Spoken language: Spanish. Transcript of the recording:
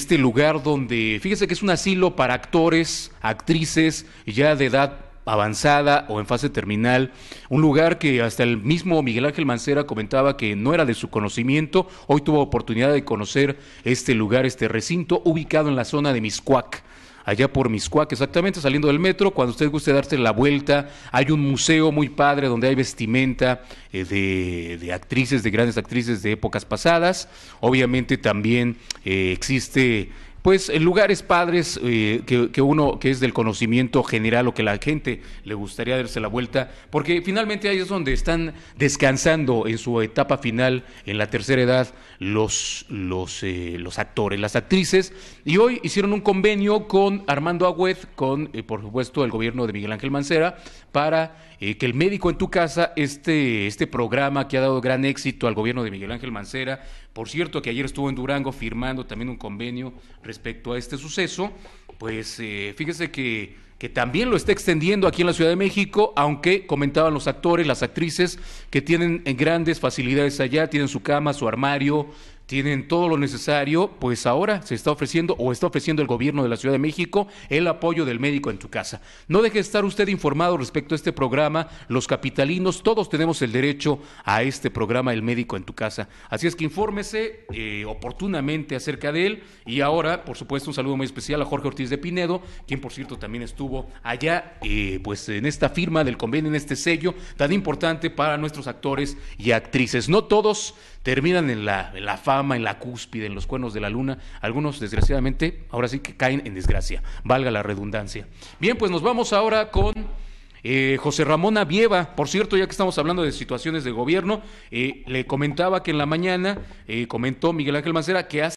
este lugar donde, fíjese que es un asilo para actores, actrices ya de edad avanzada o en fase terminal, un lugar que hasta el mismo Miguel Ángel Mancera comentaba que no era de su conocimiento, hoy tuvo oportunidad de conocer este lugar, este recinto ubicado en la zona de Miscuac allá por Miscuac, exactamente saliendo del metro, cuando usted guste darse la vuelta, hay un museo muy padre donde hay vestimenta eh, de, actrices, de grandes actrices de épocas pasadas, obviamente también eh, existe pues eh, lugares padres eh, que, uno que es del conocimiento general o que la gente le gustaría darse la vuelta, porque finalmente ahí es donde están descansando en su etapa final, en la tercera edad, los, los, eh, los actores, las actrices, y hoy hicieron un convenio con Armando Agüez, con por supuesto el gobierno de Miguel Ángel Mancera, para que el médico en tu casa, este, este programa que ha dado gran éxito al gobierno de Miguel Ángel Mancera, por cierto que ayer estuvo en Durango firmando también un convenio respecto a este suceso, pues eh, fíjese que, que también lo está extendiendo aquí en la Ciudad de México, aunque comentaban los actores, las actrices, que tienen eh, grandes facilidades allá, tienen su cama, su armario, tienen todo lo necesario, pues ahora se está ofreciendo o está ofreciendo el gobierno de la Ciudad de México el apoyo del médico en tu casa. No deje de estar usted informado respecto a este programa. Los capitalinos, todos tenemos el derecho a este programa, el médico en tu casa. Así es que infórmese eh, oportunamente acerca de él. Y ahora, por supuesto, un saludo muy especial a Jorge Ortiz de Pinedo, quien por cierto también estuvo allá, eh, pues en esta firma del convenio, en este sello tan importante para nuestros actores y actrices. No todos terminan en la, en la fama en la cúspide, en los cuernos de la luna. Algunos, desgraciadamente, ahora sí que caen en desgracia, valga la redundancia. Bien, pues nos vamos ahora con... Eh, José Ramón Avieva, por cierto, ya que estamos hablando de situaciones de gobierno, eh, le comentaba que en la mañana eh, comentó Miguel Ángel Mancera que hace